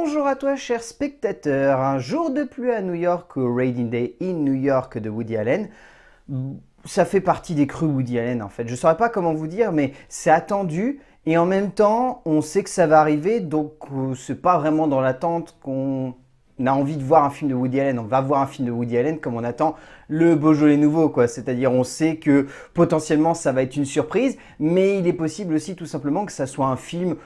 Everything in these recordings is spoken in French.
Bonjour à toi chers spectateurs, un jour de pluie à New York au Raiding Day in New York de Woody Allen. Ça fait partie des crues Woody Allen en fait. Je ne saurais pas comment vous dire mais c'est attendu et en même temps on sait que ça va arriver donc euh, c'est pas vraiment dans l'attente qu'on a envie de voir un film de Woody Allen, on va voir un film de Woody Allen comme on attend le Beaujolais nouveau, quoi. C'est-à-dire, on sait que potentiellement ça va être une surprise, mais il est possible aussi tout simplement que ça soit un film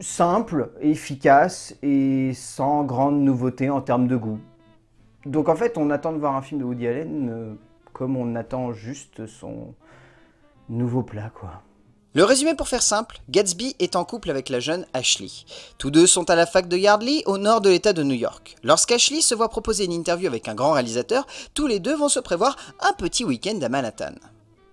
simple, efficace et sans grande nouveauté en termes de goût. Donc en fait, on attend de voir un film de Woody Allen euh, comme on attend juste son nouveau plat, quoi. Le résumé pour faire simple, Gatsby est en couple avec la jeune Ashley. Tous deux sont à la fac de Yardley, au nord de l'État de New York. Lorsqu'Ashley se voit proposer une interview avec un grand réalisateur, tous les deux vont se prévoir un petit week-end à Manhattan.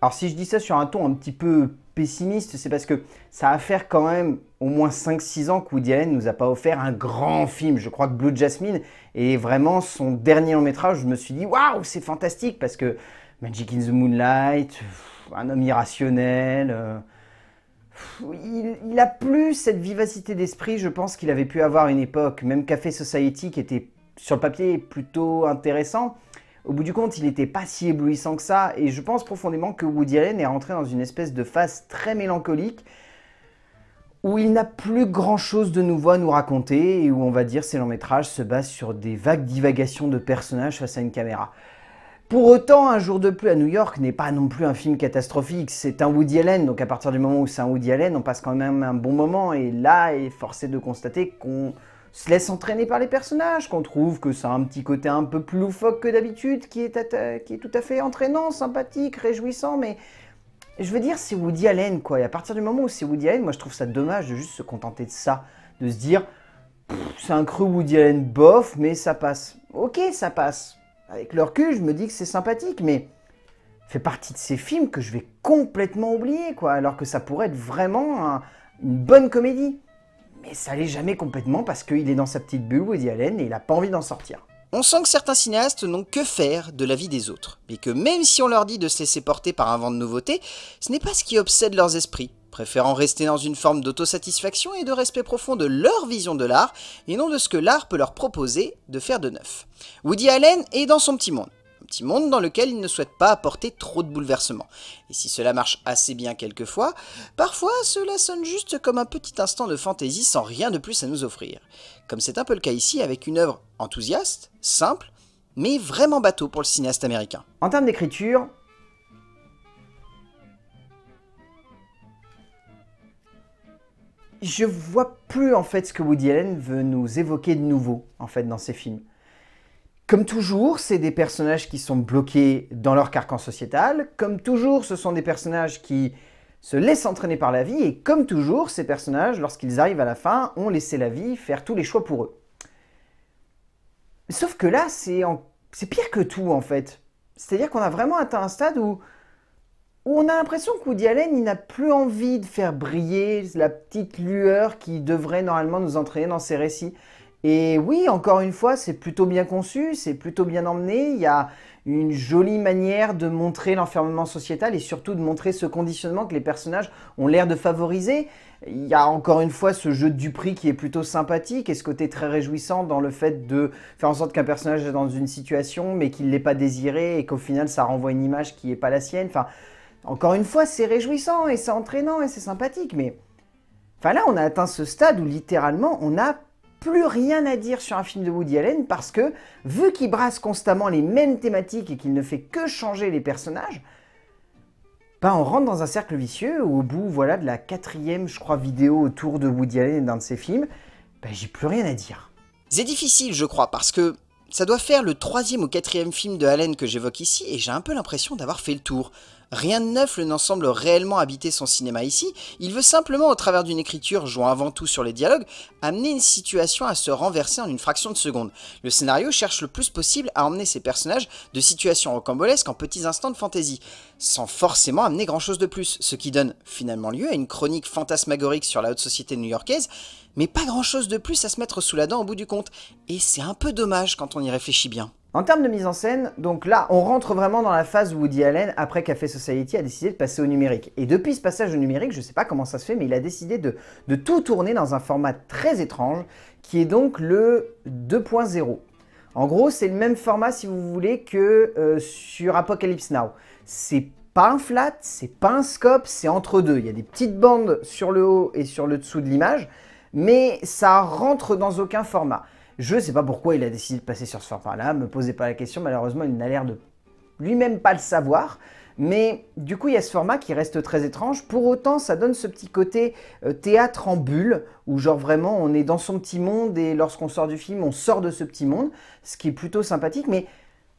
Alors si je dis ça sur un ton un petit peu pessimiste, c'est parce que ça a faire quand même au moins 5-6 ans que Woody nous a pas offert un grand film. Je crois que Blue Jasmine est vraiment son dernier long métrage. Je me suis dit waouh, c'est fantastique parce que Magic in the Moonlight, un homme irrationnel. Euh, il, a plus cette vivacité d'esprit, je pense qu'il avait pu avoir une époque, même Café Society qui était sur le papier plutôt intéressant au bout du compte, il n'était pas si éblouissant que ça. Et je pense profondément que Woody Allen est rentré dans une espèce de phase très mélancolique où il n'a plus grand-chose de nouveau à nous raconter et où on va dire ses longs métrages se basent sur des vagues divagations de personnages face à une caméra. Pour autant, Un jour de plus à New York n'est pas non plus un film catastrophique, c'est un Woody Allen, donc à partir du moment où c'est un Woody Allen, on passe quand même un bon moment, et là, est forcé de constater qu'on se laisse entraîner par les personnages, qu'on trouve que ça a un petit côté un peu plus loufoque que d'habitude, qui, est, tout à fait entraînant, sympathique, réjouissant, mais je veux dire, c'est Woody Allen, quoi. Et à partir du moment où c'est Woody Allen, moi je trouve ça dommage de juste se contenter de ça, de se dire, c'est un creux Woody Allen bof, mais ça passe. Ok, ça passe. Avec leur cul, je me dis que c'est sympathique, mais fait partie de ces films que je vais complètement oublier, quoi, alors que ça pourrait être vraiment une bonne comédie. Et ça l'est jamais complètement parce qu'il est dans sa petite bulle Woody Allen et il a pas envie d'en sortir. On sent que certains cinéastes n'ont que faire de la vie des autres, et que même si on leur dit de se laisser porter par un vent de nouveauté, ce n'est pas ce qui obsède leurs esprits, préférant rester dans une forme d'autosatisfaction et de respect profond de leur vision de l'art, et non de ce que l'art peut leur proposer de faire de neuf. Woody Allen est dans son petit monde, petit monde dans lequel il ne souhaite pas apporter trop de bouleversements. Et si cela marche assez bien quelquefois, parfois cela sonne juste comme un petit instant de fantaisie sans rien de plus à nous offrir. Comme c'est un peu le cas ici avec une œuvre enthousiaste, simple, mais vraiment bateau pour le cinéaste américain. En termes d'écriture, je vois plus en fait ce que Woody Allen veut nous évoquer de nouveau en fait dans ses films. Comme toujours, c'est des personnages qui sont bloqués dans leur carcan sociétal. Comme toujours, ce sont des personnages qui se laissent entraîner par la vie. Et comme toujours, ces personnages, lorsqu'ils arrivent à la fin, ont laissé la vie faire tous les choix pour eux. Sauf que là, c'est pire que tout, en fait. C'est-à-dire qu'on a vraiment atteint un stade où, on a l'impression que Woody Allen, n'a plus envie de faire briller la petite lueur qui devrait normalement nous entraîner dans ses récits. Et oui, encore une fois, c'est plutôt bien conçu, c'est plutôt bien emmené. Il y a une jolie manière de montrer l'enfermement sociétal et surtout de montrer ce conditionnement que les personnages ont l'air de favoriser. Il y a encore une fois ce jeu du prix qui est plutôt sympathique et ce côté très réjouissant dans le fait de faire en sorte qu'un personnage est dans une situation mais qu'il ne l'est pas désiré et qu'au final ça renvoie une image qui n'est pas la sienne. Enfin, encore une fois, c'est réjouissant et c'est entraînant et c'est sympathique, mais... Enfin là, on a atteint ce stade où littéralement, on a plus rien à dire sur un film de Woody Allen parce que, vu qu'il brasse constamment les mêmes thématiques et qu'il ne fait que changer les personnages, bah on rentre dans un cercle vicieux où au bout voilà, de la quatrième, je crois, vidéo autour de Woody Allen et d'un de ses films, ben j'ai plus rien à dire. C'est difficile, je crois, parce que ça doit faire le troisième ou quatrième film de Allen que j'évoque ici et j'ai un peu l'impression d'avoir fait le tour. Rien de neuf, le non-semble réellement habiter son cinéma ici, il veut simplement, au travers d'une écriture jouant avant tout sur les dialogues, amener une situation à se renverser en une fraction de seconde. Le scénario cherche le plus possible à emmener ses personnages de situations rocambolesques en petits instants de fantaisie, sans forcément amener grand chose de plus, ce qui donne finalement lieu à une chronique fantasmagorique sur la haute société new-yorkaise, mais pas grand-chose de plus à se mettre sous la dent au bout du compte, et c'est un peu dommage quand on y réfléchit bien. En termes de mise en scène, donc là, on rentre vraiment dans la phase où Woody Allen, après Café Society, a décidé de passer au numérique. Et depuis ce passage au numérique, je ne sais pas comment ça se fait, mais il a décidé de, tout tourner dans un format très étrange, qui est donc le 2.0. En gros, c'est le même format, si vous voulez, que euh, sur Apocalypse Now. C'est pas un flat, c'est pas un scope, c'est entre deux. Il y a des petites bandes sur le haut et sur le dessous de l'image, mais ça rentre dans aucun format. Je ne sais pas pourquoi il a décidé de passer sur ce format-là, me posez pas la question, malheureusement il n'a l'air de lui-même pas le savoir. Mais du coup, il y a ce format qui reste très étrange. Pour autant, ça donne ce petit côté euh, théâtre en bulle, où genre vraiment on est dans son petit monde et lorsqu'on sort du film, on sort de ce petit monde, ce qui est plutôt sympathique. Mais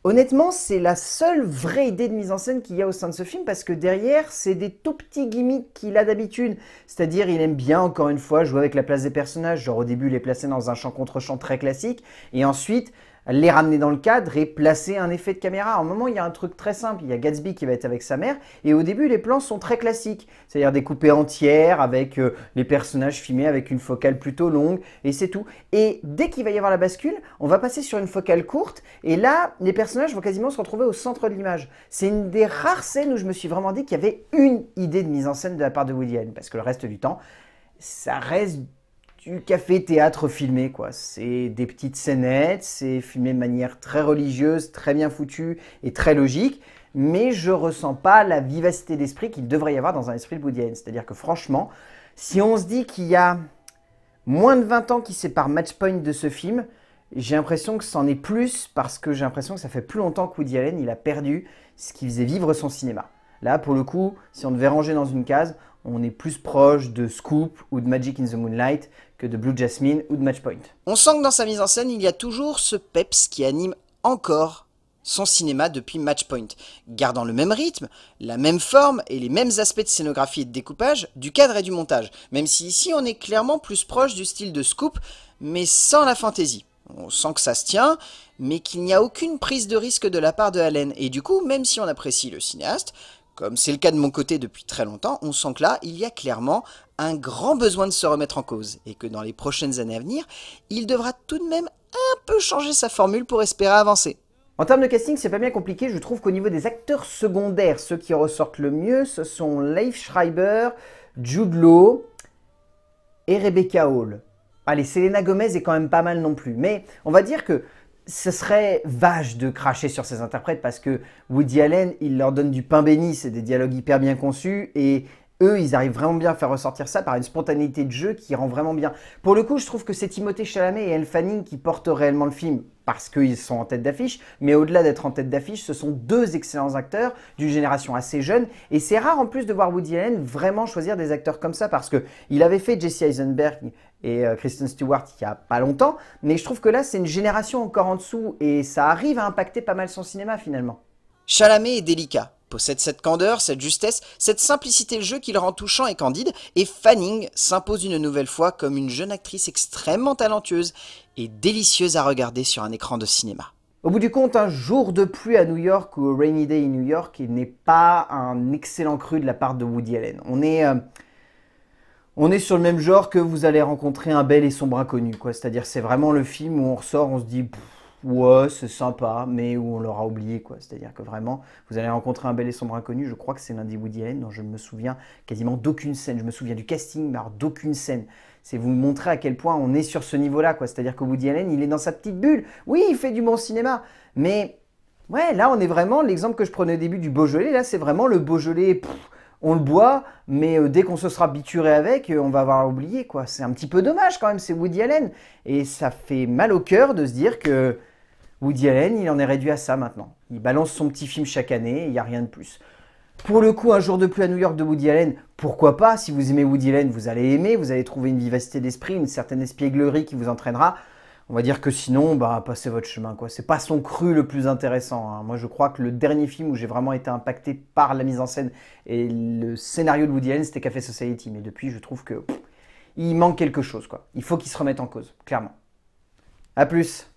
Honnêtement, c'est la seule vraie idée de mise en scène qu'il y a au sein de ce film parce que derrière, c'est des tout petits gimmicks qu'il a d'habitude. C'est-à-dire, il aime bien, encore une fois, jouer avec la place des personnages. Genre, au début, les placer dans un champ contre champ très classique. Et ensuite, les ramener dans le cadre et placer un effet de caméra. À un moment, il y a un truc très simple. Il y a Gatsby qui va être avec sa mère et au début, les plans sont très classiques. C'est-à-dire découpés entières avec euh, les personnages filmés avec une focale plutôt longue et c'est tout. Et dès qu'il va y avoir la bascule, on va passer sur une focale courte et là, les personnages vont quasiment se retrouver au centre de l'image. C'est une des rares scènes où je me suis vraiment dit qu'il y avait une idée de mise en scène de la part de William. parce que le reste du temps, ça reste du café-théâtre filmé, quoi. C'est des petites scénettes, c'est filmé de manière très religieuse, très bien foutue et très logique, mais je ressens pas la vivacité d'esprit qu'il devrait y avoir dans un esprit de Allen, C'est-à-dire que franchement, si on se dit qu'il y a moins de 20 ans qui séparent Matchpoint de ce film, j'ai l'impression que c'en est plus parce que j'ai l'impression que ça fait plus longtemps que Woody Allen il a perdu ce qui faisait vivre son cinéma. Là, pour le coup, si on devait ranger dans une case, on est plus proche de Scoop ou de Magic in the Moonlight que de Blue Jasmine ou de Matchpoint. On sent que dans sa mise en scène, il y a toujours ce peps qui anime encore son cinéma depuis Matchpoint, gardant le même rythme, la même forme et les mêmes aspects de scénographie et de découpage, du cadre et du montage, même si ici on est clairement plus proche du style de Scoop, mais sans la fantaisie. On sent que ça se tient, mais qu'il n'y a aucune prise de risque de la part de Allen, et du coup, même si on apprécie le cinéaste, comme c'est le cas de mon côté depuis très longtemps, on sent que là, il y a clairement un grand besoin de se remettre en cause, et que dans les prochaines années à venir, il devra tout de même un peu changer sa formule pour espérer avancer. En termes de casting, c'est pas bien compliqué. Je trouve qu'au niveau des acteurs secondaires, ceux qui ressortent le mieux, ce sont Leif Schreiber, Jude Law et Rebecca Hall. Allez, Selena Gomez est quand même pas mal non plus. Mais on va dire que ce serait vache de cracher sur ces interprètes parce que Woody Allen, il leur donne du pain béni, c'est des dialogues hyper bien conçus et eux, ils arrivent vraiment bien à faire ressortir ça par une spontanéité de jeu qui rend vraiment bien. Pour le coup, je trouve que c'est Timothée Chalamet et Elle Fanning qui portent réellement le film parce qu'ils sont en tête d'affiche, mais au-delà d'être en tête d'affiche, ce sont deux excellents acteurs d'une génération assez jeune, et c'est rare en plus de voir Woody Allen vraiment choisir des acteurs comme ça, parce qu'il avait fait Jesse Eisenberg et euh, Kristen Stewart il y a pas longtemps, mais je trouve que là, c'est une génération encore en dessous, et ça arrive à impacter pas mal son cinéma finalement. Chalamet est délicat possède cette candeur, cette justesse, cette simplicité de jeu qui le rend touchant et candide, et Fanning s'impose une nouvelle fois comme une jeune actrice extrêmement talentueuse et délicieuse à regarder sur un écran de cinéma. Au bout du compte, un jour de pluie à New York ou Rainy Day in New York, n'est pas un excellent cru de la part de Woody Allen. On est, euh, on est sur le même genre que vous allez rencontrer un bel et sombre inconnu, C'est-à-dire, c'est vraiment le film où on ressort, on se dit ouais, c'est sympa, mais où on l'aura oublié, quoi. C'est-à-dire que vraiment, vous allez rencontrer un bel et sombre inconnu. Je crois que c'est lundi Woody Allen, dont je ne me souviens quasiment d'aucune scène. Je me souviens du casting, mais d'aucune scène. C'est vous montrer à quel point on est sur ce niveau-là, quoi. C'est-à-dire que Woody Allen, il est dans sa petite bulle. Oui, il fait du bon cinéma, mais ouais, là, on est vraiment l'exemple que je prenais au début du Beaujolais. Là, c'est vraiment le Beaujolais. on le boit, mais euh, dès qu'on se sera habitué avec, euh, on va avoir oublié quoi. C'est un petit peu dommage quand même, c'est Woody Allen. Et ça fait mal au cœur de se dire que Woody Allen, il en est réduit à ça maintenant. Il balance son petit film chaque année, il n'y a rien de plus. Pour le coup, un jour de plus à New York de Woody Allen, pourquoi pas Si vous aimez Woody Allen, vous allez aimer, vous allez trouver une vivacité d'esprit, une certaine espièglerie qui vous entraînera. On va dire que sinon, bah, passez votre chemin. quoi. C'est pas son cru le plus intéressant. Hein. Moi, je crois que le dernier film où j'ai vraiment été impacté par la mise en scène et le scénario de Woody Allen, c'était Café Society. Mais depuis, je trouve que il manque quelque chose. quoi. Il faut qu'il se remette en cause, clairement. À plus